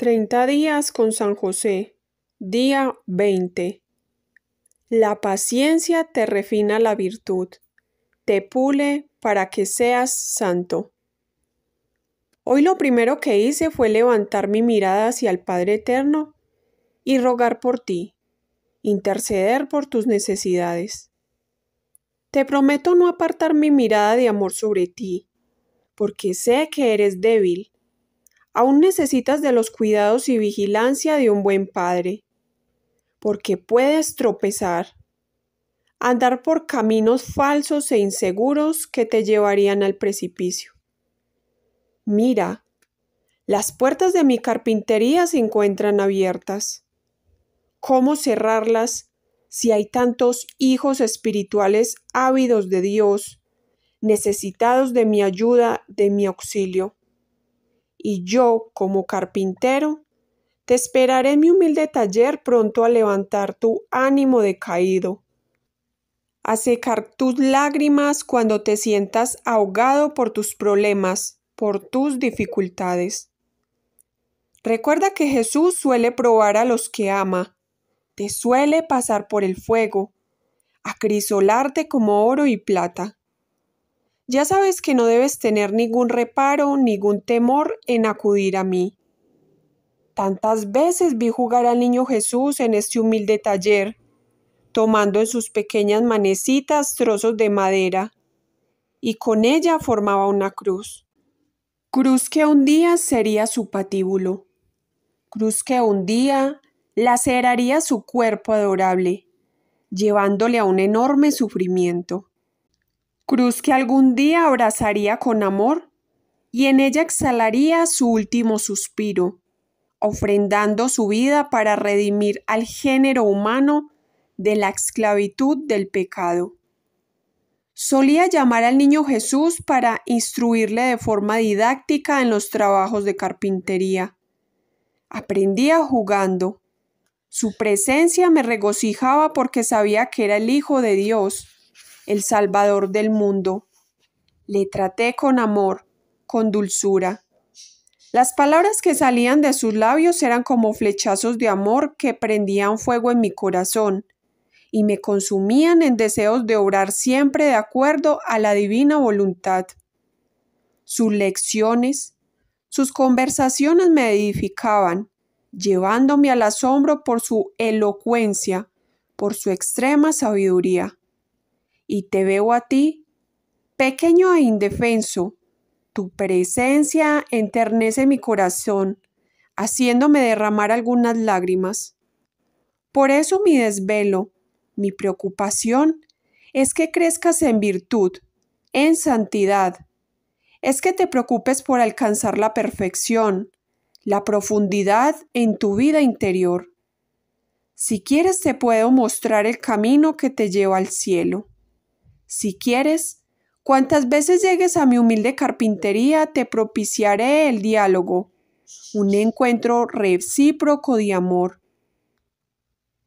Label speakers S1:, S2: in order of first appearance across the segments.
S1: Treinta días con San José. Día 20. La paciencia te refina la virtud, te pule para que seas santo. Hoy lo primero que hice fue levantar mi mirada hacia el Padre Eterno y rogar por ti, interceder por tus necesidades. Te prometo no apartar mi mirada de amor sobre ti, porque sé que eres débil aún necesitas de los cuidados y vigilancia de un buen padre, porque puedes tropezar, andar por caminos falsos e inseguros que te llevarían al precipicio. Mira, las puertas de mi carpintería se encuentran abiertas. ¿Cómo cerrarlas si hay tantos hijos espirituales ávidos de Dios, necesitados de mi ayuda, de mi auxilio? y yo, como carpintero, te esperaré en mi humilde taller pronto a levantar tu ánimo decaído, a secar tus lágrimas cuando te sientas ahogado por tus problemas, por tus dificultades. Recuerda que Jesús suele probar a los que ama, te suele pasar por el fuego, acrisolarte como oro y plata. Ya sabes que no debes tener ningún reparo, ningún temor en acudir a mí. Tantas veces vi jugar al niño Jesús en este humilde taller, tomando en sus pequeñas manecitas trozos de madera, y con ella formaba una cruz. Cruz que un día sería su patíbulo. Cruz que un día laceraría su cuerpo adorable, llevándole a un enorme sufrimiento cruz que algún día abrazaría con amor y en ella exhalaría su último suspiro, ofrendando su vida para redimir al género humano de la esclavitud del pecado. Solía llamar al niño Jesús para instruirle de forma didáctica en los trabajos de carpintería. Aprendía jugando. Su presencia me regocijaba porque sabía que era el Hijo de Dios el Salvador del mundo. Le traté con amor, con dulzura. Las palabras que salían de sus labios eran como flechazos de amor que prendían fuego en mi corazón y me consumían en deseos de obrar siempre de acuerdo a la divina voluntad. Sus lecciones, sus conversaciones me edificaban, llevándome al asombro por su elocuencia, por su extrema sabiduría y te veo a ti, pequeño e indefenso. Tu presencia enternece mi corazón, haciéndome derramar algunas lágrimas. Por eso mi desvelo, mi preocupación, es que crezcas en virtud, en santidad. Es que te preocupes por alcanzar la perfección, la profundidad en tu vida interior. Si quieres te puedo mostrar el camino que te lleva al cielo si quieres, cuantas veces llegues a mi humilde carpintería, te propiciaré el diálogo, un encuentro recíproco de amor.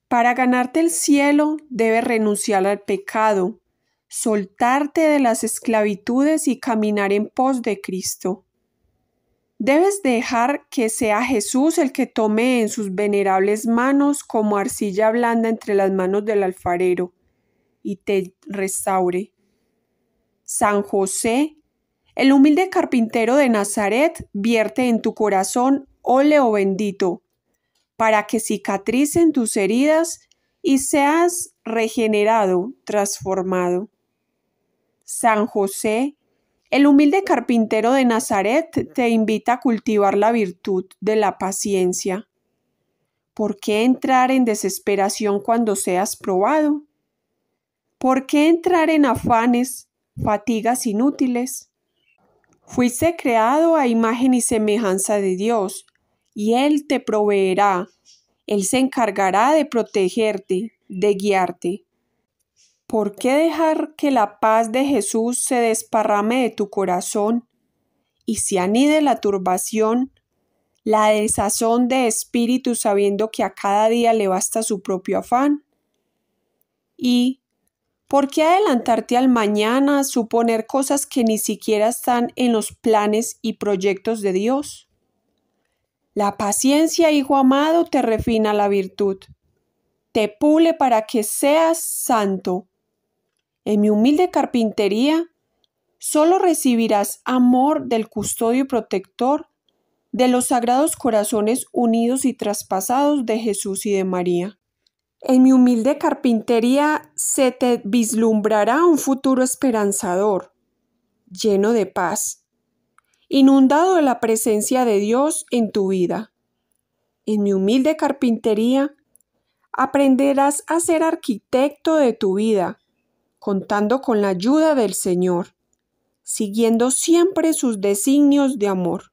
S1: Para ganarte el cielo debes renunciar al pecado, soltarte de las esclavitudes y caminar en pos de Cristo. Debes dejar que sea Jesús el que tome en sus venerables manos como arcilla blanda entre las manos del alfarero y te restaure. San José, el humilde carpintero de Nazaret, vierte en tu corazón óleo oh bendito, para que cicatricen tus heridas y seas regenerado, transformado. San José, el humilde carpintero de Nazaret, te invita a cultivar la virtud de la paciencia. ¿Por qué entrar en desesperación cuando seas probado? ¿Por qué entrar en afanes, fatigas inútiles? Fuiste creado a imagen y semejanza de Dios, y Él te proveerá. Él se encargará de protegerte, de guiarte. ¿Por qué dejar que la paz de Jesús se desparrame de tu corazón y se anide la turbación, la desazón de espíritu sabiendo que a cada día le basta su propio afán? Y ¿por qué adelantarte al mañana, a suponer cosas que ni siquiera están en los planes y proyectos de Dios? La paciencia, hijo amado, te refina la virtud, te pule para que seas santo. En mi humilde carpintería, solo recibirás amor del custodio y protector de los sagrados corazones unidos y traspasados de Jesús y de María. En mi humilde carpintería se te vislumbrará un futuro esperanzador, lleno de paz, inundado de la presencia de Dios en tu vida. En mi humilde carpintería aprenderás a ser arquitecto de tu vida, contando con la ayuda del Señor, siguiendo siempre sus designios de amor.